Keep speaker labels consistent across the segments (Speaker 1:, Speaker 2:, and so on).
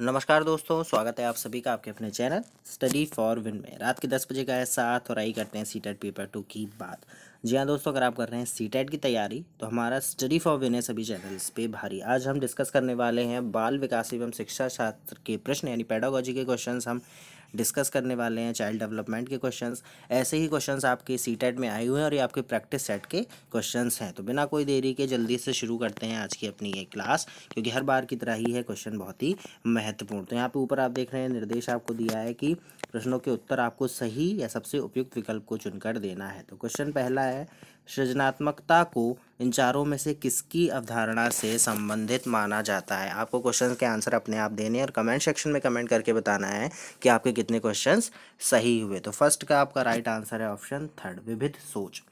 Speaker 1: नमस्कार दोस्तों स्वागत है आप सभी का आपके अपने चैनल स्टडी फॉर विन में रात के दस बजे का है साथ और आई करते हैं सी टेट पेपर टू की बात जी हाँ दोस्तों अगर आप कर रहे हैं सी टेट की तैयारी तो हमारा स्टडी फॉर विन है सभी चैनल्स पे भारी आज हम डिस्कस करने वाले हैं बाल विकास एवं शिक्षा शास्त्र के प्रश्न यानी पेडागोजी के क्वेश्चन हम डिस्कस करने वाले हैं चाइल्ड डेवलपमेंट के क्वेश्चन ऐसे ही क्वेश्चन आपके सी e में आए हुए हैं और ये आपके प्रैक्टिस सेट के क्वेश्चन हैं तो बिना कोई देरी के जल्दी से शुरू करते हैं आज की अपनी ये क्लास क्योंकि हर बार की तरह ही है क्वेश्चन बहुत ही महत्वपूर्ण तो यहाँ पे ऊपर आप देख रहे हैं निर्देश आपको दिया है कि प्रश्नों के उत्तर आपको सही या सबसे उपयुक्त विकल्प को चुनकर देना है तो क्वेश्चन पहला है सृजनात्मकता को इन चारों में से किसकी अवधारणा से संबंधित माना जाता है आपको क्वेश्चन के आंसर अपने आप देने और कमेंट सेक्शन में कमेंट करके बताना है कि आपके कितने क्वेश्चन सही हुए तो फर्स्ट का आपका राइट आंसर है ऑप्शन थर्ड विविध सोच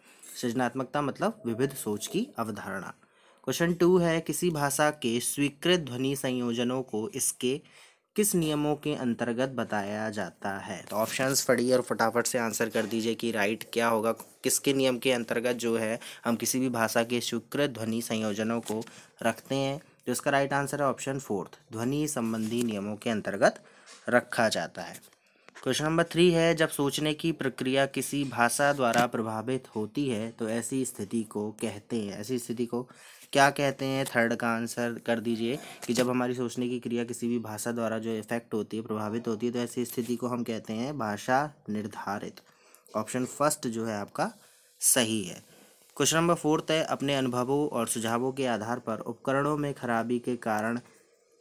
Speaker 1: सृजनात्मकता मतलब विविध सोच की अवधारणा क्वेश्चन टू है किसी भाषा के स्वीकृत ध्वनि संयोजनों को इसके किस नियमों के अंतर्गत बताया जाता है तो ऑप्शंस पढ़िए और फटाफट से आंसर कर दीजिए कि राइट क्या होगा किसके नियम के अंतर्गत जो है हम किसी भी भाषा के शुक्र ध्वनि संयोजनों को रखते हैं तो इसका राइट आंसर है ऑप्शन फोर्थ ध्वनि संबंधी नियमों के अंतर्गत रखा जाता है क्वेश्चन नंबर थ्री है जब सोचने की प्रक्रिया किसी भाषा द्वारा प्रभावित होती है तो ऐसी स्थिति को कहते हैं ऐसी स्थिति को क्या कहते हैं थर्ड का आंसर कर दीजिए कि जब हमारी सोचने की क्रिया किसी भी भाषा द्वारा जो इफेक्ट होती है प्रभावित होती है तो ऐसी स्थिति को हम कहते हैं भाषा निर्धारित ऑप्शन फर्स्ट जो है आपका सही है क्वेश्चन नंबर फोर्थ है अपने अनुभवों और सुझावों के आधार पर उपकरणों में खराबी के कारण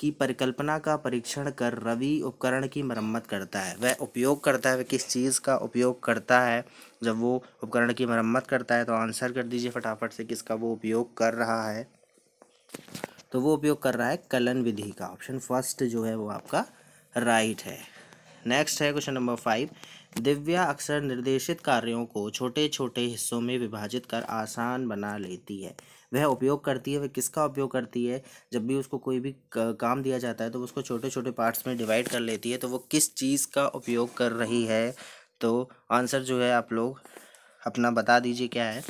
Speaker 1: की परिकल्पना का परीक्षण कर रवि उपकरण की मरम्मत करता है वह उपयोग करता है वह किस चीज़ का उपयोग करता है जब वो उपकरण की मरम्मत करता है तो आंसर कर दीजिए फटाफट से किसका वो उपयोग कर रहा है तो वो उपयोग कर रहा है कलन विधि का ऑप्शन फर्स्ट जो है वो आपका राइट है नेक्स्ट है क्वेश्चन नंबर फाइव दिव्या अक्सर निर्देशित कार्यों को छोटे छोटे हिस्सों में विभाजित कर आसान बना लेती है वह उपयोग करती है वह किसका उपयोग करती है जब भी उसको कोई भी काम दिया जाता है तो उसको छोटे छोटे पार्ट्स में डिवाइड कर लेती है तो वो किस चीज़ का उपयोग कर रही है तो आंसर जो है आप लोग अपना बता दीजिए क्या है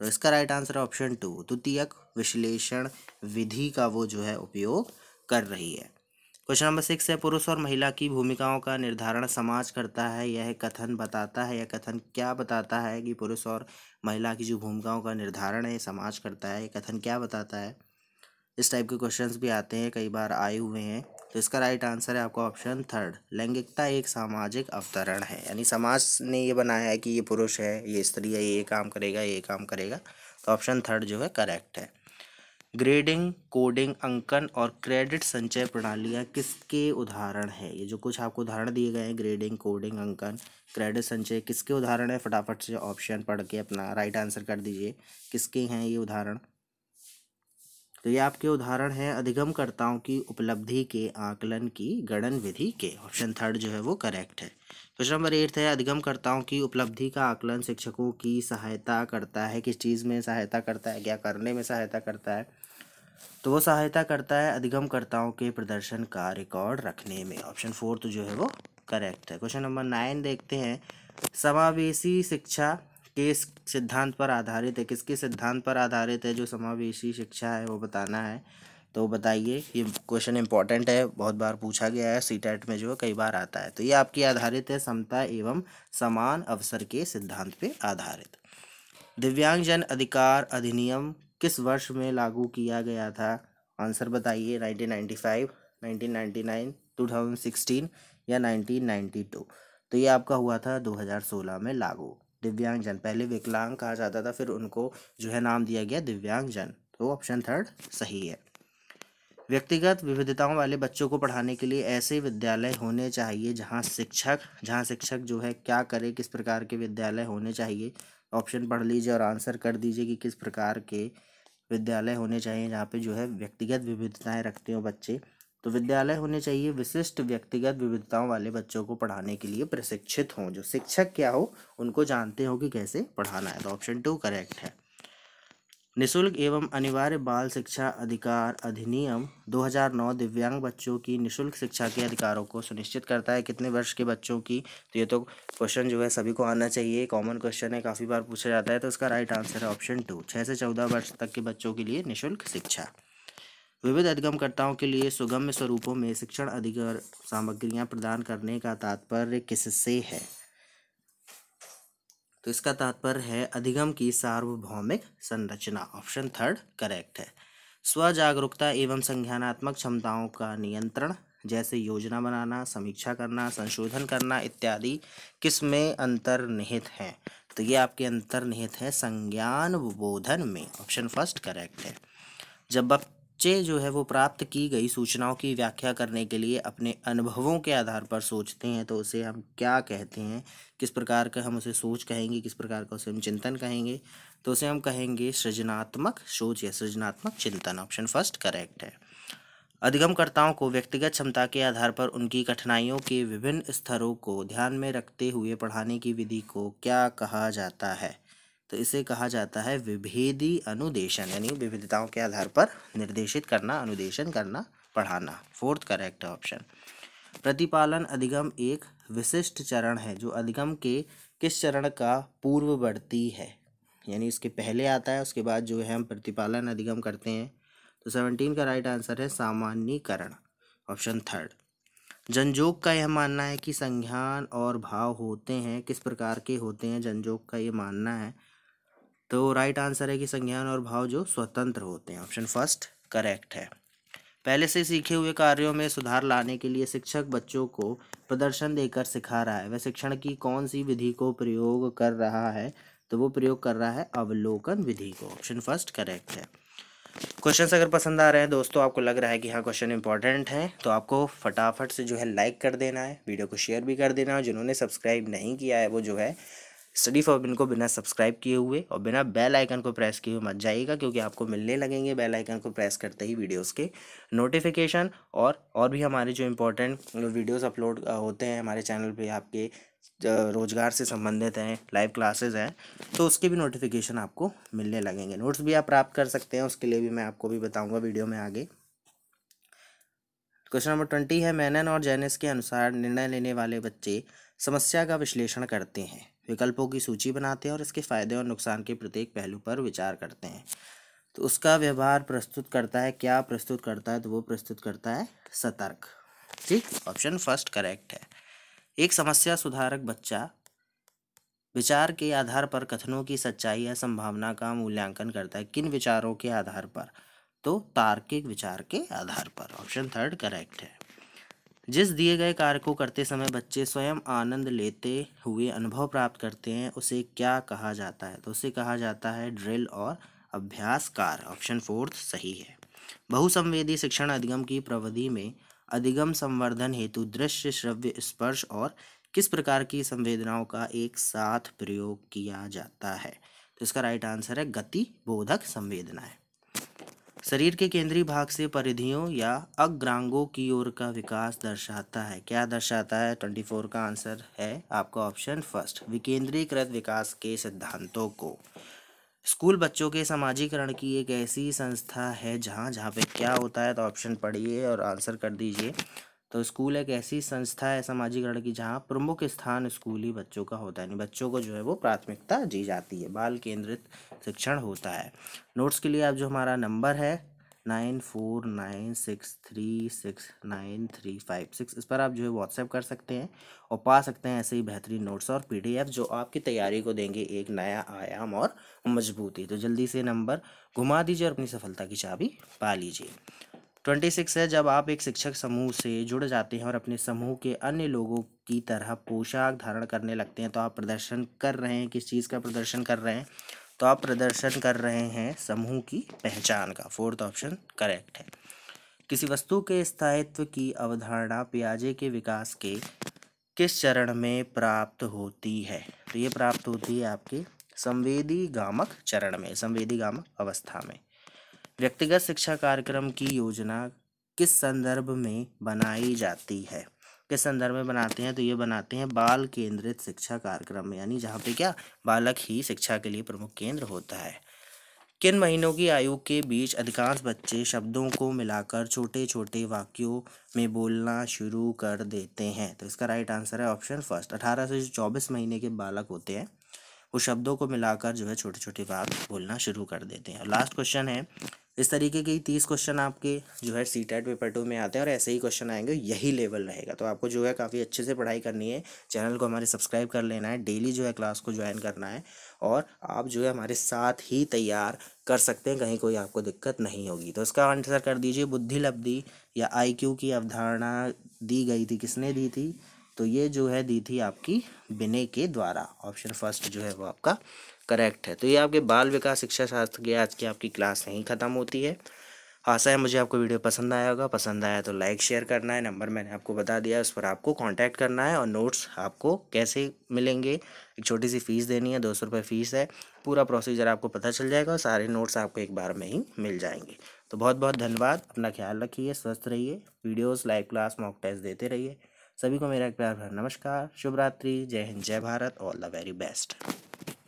Speaker 1: तो इसका राइट आंसर है ऑप्शन टू द्वितीयक विश्लेषण विधि का वो जो है उपयोग कर रही है क्वेश्चन नंबर सिक्स है पुरुष और महिला की भूमिकाओं का निर्धारण समाज करता है यह कथन बताता है यह कथन क्या बताता है कि पुरुष और महिला की जो भूमिकाओं का निर्धारण है समाज करता है यह कथन क्या बताता है इस टाइप के क्वेश्चंस भी आते हैं कई बार आए हुए हैं तो इसका राइट आंसर है आपका ऑप्शन थर्ड लैंगिकता एक सामाजिक अवतरण है यानी समाज ने ये बनाया है कि ये पुरुष है ये स्त्री है ये काम करेगा ये काम करेगा तो ऑप्शन थर्ड जो है करेक्ट है ग्रेडिंग कोडिंग अंकन और क्रेडिट संचय प्रणालियाँ किसके उदाहरण है ये जो कुछ आपको उदाहरण दिए गए हैं ग्रेडिंग कोडिंग अंकन क्रेडिट संचय किसके उदाहरण है फटाफट से ऑप्शन पढ़ के अपना राइट आंसर कर दीजिए किसके हैं ये उदाहरण तो ये आपके उदाहरण हैं अधिगमकर्ताओं की उपलब्धि के आकलन की गणन विधि के ऑप्शन थर्ड जो है वो करेक्ट है क्वेश्चन नंबर एट्थ है अधिगमकर्ताओं की उपलब्धि का आकलन शिक्षकों की सहायता करता है किस चीज़ में सहायता करता है क्या करने में सहायता करता है तो वो सहायता करता है अधिगमकर्ताओं के प्रदर्शन का रिकॉर्ड रखने में ऑप्शन फोर्थ जो है वो करेक्ट है क्वेश्चन नंबर नाइन देखते हैं समावेशी शिक्षा किस सिद्धांत पर आधारित है किसके सिद्धांत पर आधारित है जो समावेशी शिक्षा है वो बताना है तो बताइए ये क्वेश्चन इंपॉर्टेंट है बहुत बार पूछा गया है सी में जो कई बार आता है तो ये आपकी आधारित है समता एवं समान अवसर के सिद्धांत पे आधारित दिव्यांगजन अधिकार अधिनियम किस वर्ष में लागू किया गया था आंसर बताइए 1995, 1999, 2016 या 1992 तो ये आपका हुआ था 2016 में लागू दिव्यांगजन पहले विकलांग कहा जाता था फिर उनको जो है नाम दिया गया दिव्यांगजन तो ऑप्शन थर्ड सही है व्यक्तिगत विविधताओं वाले बच्चों को पढ़ाने के लिए ऐसे विद्यालय होने चाहिए जहाँ शिक्षक जहाँ शिक्षक जो है क्या करे किस प्रकार के विद्यालय होने चाहिए ऑप्शन पढ़ लीजिए और आंसर कर दीजिए कि किस प्रकार के विद्यालय होने चाहिए जहाँ पे जो है व्यक्तिगत विविधताएं रखते हो बच्चे तो विद्यालय होने चाहिए विशिष्ट व्यक्तिगत विविधताओं वाले बच्चों को पढ़ाने के लिए प्रशिक्षित हों जो शिक्षक क्या हो उनको जानते हो कि कैसे पढ़ाना है तो ऑप्शन टू करेक्ट है निशुल्क एवं अनिवार्य बाल शिक्षा अधिकार अधिनियम 2009 दिव्यांग बच्चों की निशुल्क शिक्षा के अधिकारों को सुनिश्चित करता है कितने वर्ष के बच्चों की तो ये तो क्वेश्चन जो है सभी को आना चाहिए कॉमन क्वेश्चन है काफ़ी बार पूछा जाता है तो इसका राइट आंसर है ऑप्शन टू छः से चौदह वर्ष तक के बच्चों के लिए निःशुल्क शिक्षा विविध अधिगमकर्ताओं के लिए सुगम्य स्वरूपों में शिक्षण अधिकार सामग्रियां प्रदान करने का तात्पर्य किससे है तो इसका तात्पर्य है अधिगम की सार्वभौमिक संरचना ऑप्शन थर्ड करेक्ट है स्व जागरूकता एवं संज्ञानात्मक क्षमताओं का नियंत्रण जैसे योजना बनाना समीक्षा करना संशोधन करना इत्यादि किस में अंतर्निहित हैं तो ये आपके अंतर्निहित है संज्ञान बोधन में ऑप्शन फर्स्ट करेक्ट है जब बच्चे जो है वो प्राप्त की गई सूचनाओं की व्याख्या करने के लिए अपने अनुभवों के आधार पर सोचते हैं तो उसे हम क्या कहते हैं किस प्रकार का हम उसे सोच कहेंगे किस प्रकार का उसे हम चिंतन कहेंगे तो उसे हम कहेंगे सृजनात्मक सोच या सृजनात्मक चिंतन ऑप्शन फर्स्ट करेक्ट है अधिगमकर्ताओं को व्यक्तिगत क्षमता के आधार पर उनकी कठिनाइयों के विभिन्न स्तरों को ध्यान में रखते हुए पढ़ाने की विधि को क्या कहा जाता है तो इसे कहा जाता है विभेदी अनुदेशन यानी विविधताओं के आधार पर निर्देशित करना अनुदेशन करना पढ़ाना फोर्थ करेक्ट ऑप्शन प्रतिपालन अधिगम एक विशिष्ट चरण है जो अधिगम के किस चरण का पूर्ववर्ती है यानी इसके पहले आता है उसके बाद जो है हम प्रतिपालन अधिगम करते हैं तो सेवनटीन का राइट आंसर है सामान्यकरण ऑप्शन थर्ड जनजोग का यह मानना है कि संज्ञान और भाव होते हैं किस प्रकार के होते हैं जनजोग का ये मानना है तो राइट आंसर है कि संज्ञान और भाव जो स्वतंत्र होते हैं ऑप्शन फर्स्ट करेक्ट है पहले से सीखे हुए कार्यों में सुधार लाने के लिए शिक्षक बच्चों को प्रदर्शन देकर सिखा रहा है वह शिक्षण की कौन सी विधि को प्रयोग कर रहा है तो वो प्रयोग कर रहा है अवलोकन विधि को ऑप्शन फर्स्ट करेक्ट है क्वेश्चन अगर पसंद आ रहे हैं दोस्तों आपको लग रहा है कि हाँ क्वेश्चन इंपॉर्टेंट है तो आपको फटाफट से जो है लाइक कर देना है वीडियो को शेयर भी कर देना है जिन्होंने सब्सक्राइब नहीं किया है वो जो है स्टडी फॉर बिन को बिना सब्सक्राइब किए हुए और बिना बेल आइकन को प्रेस किए हुए मत जाइएगा क्योंकि आपको मिलने लगेंगे बेल आइकन को प्रेस करते ही वीडियोस के नोटिफिकेशन और और भी हमारे जो इम्पोर्टेंट वीडियोस अपलोड होते हैं हमारे चैनल पे आपके रोज़गार से संबंधित हैं लाइव क्लासेज हैं तो उसके भी नोटिफिकेशन आपको मिलने लगेंगे नोट्स भी आप प्राप्त कर सकते हैं उसके लिए भी मैं आपको भी बताऊँगा वीडियो में आगे क्वेश्चन नंबर ट्वेंटी है मैनन और जैनिस के अनुसार निर्णय लेने वाले बच्चे समस्या का विश्लेषण करते हैं विकल्पों की सूची बनाते हैं और इसके फ़ायदे और नुकसान के प्रत्येक पहलू पर विचार करते हैं तो उसका व्यवहार प्रस्तुत करता है क्या प्रस्तुत करता है तो वो प्रस्तुत करता है सतर्क ठीक ऑप्शन फर्स्ट करेक्ट है एक समस्या सुधारक बच्चा विचार के आधार पर कथनों की सच्चाई या संभावना का मूल्यांकन करता है किन विचारों के आधार पर तो तार्किक विचार के आधार पर ऑप्शन थर्ड करेक्ट है जिस दिए गए कार्य को करते समय बच्चे स्वयं आनंद लेते हुए अनुभव प्राप्त करते हैं उसे क्या कहा जाता है तो उसे कहा जाता है ड्रिल और अभ्यास कार्य ऑप्शन फोर्थ सही है बहुसंवेदी शिक्षण अधिगम की प्रवधि में अधिगम संवर्धन हेतु दृश्य श्रव्य स्पर्श और किस प्रकार की संवेदनाओं का एक साथ प्रयोग किया जाता है तो इसका राइट आंसर है गति बोधक संवेदनाएं शरीर के केंद्रीय भाग से परिधियों या अग्रांगों की ओर का विकास दर्शाता है क्या दर्शाता है ट्वेंटी फोर का आंसर है आपका ऑप्शन फर्स्ट विकेंद्रीकृत विकास के सिद्धांतों को स्कूल बच्चों के समाजीकरण की एक ऐसी संस्था है जहाँ जहाँ पे क्या होता है तो ऑप्शन पढ़िए और आंसर कर दीजिए तो स्कूल एक ऐसी संस्था है सामाजिकरण की जहाँ प्रमुख स्थान स्कूली बच्चों का होता है यानी बच्चों को जो है वो प्राथमिकता दी जाती है बाल केंद्रित शिक्षण होता है नोट्स के लिए आप जो हमारा नंबर है nine four nine six three six nine three five six इस पर आप जो है व्हाट्सएप कर सकते हैं और पा सकते हैं ऐसे ही बेहतरीन नोट्स और पीडीएफ जो आपकी तैयारी को देंगे एक नया आयाम और मजबूती तो जल्दी से नंबर घुमा दीजिए और अपनी सफलता की चाबी पा लीजिए ट्वेंटी सिक्स है जब आप एक शिक्षक समूह से जुड़ जाते हैं और अपने समूह के अन्य लोगों की तरह पोशाक धारण करने लगते हैं तो आप प्रदर्शन कर रहे हैं किस चीज़ का प्रदर्शन कर रहे हैं तो आप प्रदर्शन कर रहे हैं समूह की पहचान का फोर्थ ऑप्शन करेक्ट है किसी वस्तु के स्थायित्व की अवधारणा प्याजे के विकास के किस चरण में प्राप्त होती है तो ये प्राप्त होती है आपके संवेदी गामक चरण में संवेदी गामक अवस्था में व्यक्तिगत शिक्षा कार्यक्रम की योजना किस संदर्भ में बनाई जाती है किस संदर्भ में बनाते हैं तो ये बनाते हैं बाल केंद्रित शिक्षा कार्यक्रम में यानी जहाँ पे क्या बालक ही शिक्षा के लिए प्रमुख केंद्र होता है किन महीनों की आयु के बीच अधिकांश बच्चे शब्दों को मिलाकर छोटे छोटे वाक्यों में बोलना शुरू कर देते हैं तो इसका राइट आंसर है ऑप्शन फर्स्ट अठारह से चौबीस महीने के बालक होते हैं वो शब्दों को मिलाकर जो है छोटे छोटे वाक्य बोलना शुरू कर देते हैं लास्ट क्वेश्चन है इस तरीके के ही तीस क्वेश्चन आपके जो है सी टैट पेपर टू में आते हैं और ऐसे ही क्वेश्चन आएंगे यही लेवल रहेगा तो आपको जो है काफ़ी अच्छे से पढ़ाई करनी है चैनल को हमारे सब्सक्राइब कर लेना है डेली जो है क्लास को ज्वाइन करना है और आप जो है हमारे साथ ही तैयार कर सकते हैं कहीं कोई आपको दिक्कत नहीं होगी तो इसका आंसर कर दीजिए बुद्धि लब्धि या क्यू की अवधारणा दी गई थी किसने दी थी तो ये जो है दी थी आपकी बिने के द्वारा ऑप्शन फर्स्ट जो है वो आपका करेक्ट है तो ये आपके बाल विकास शिक्षा शास्त्र की आज की आपकी क्लास नहीं ख़त्म होती है आशा है मुझे आपको वीडियो पसंद आया होगा पसंद आया तो लाइक शेयर करना है नंबर मैंने आपको बता दिया है उस पर आपको कांटेक्ट करना है और नोट्स आपको कैसे मिलेंगे एक छोटी सी फ़ीस देनी है दो सौ रुपये फ़ीस है पूरा प्रोसीजर आपको पता चल जाएगा और सारे नोट्स आपको एक बार में ही मिल जाएंगे तो बहुत बहुत धन्यवाद अपना ख्याल रखिए स्वस्थ रहिए videos live class mock test देते रहिए सभी को मेरा एक प्यार भर नमस्कार शुभरात्रि जय हिंद जय Bharat all the very best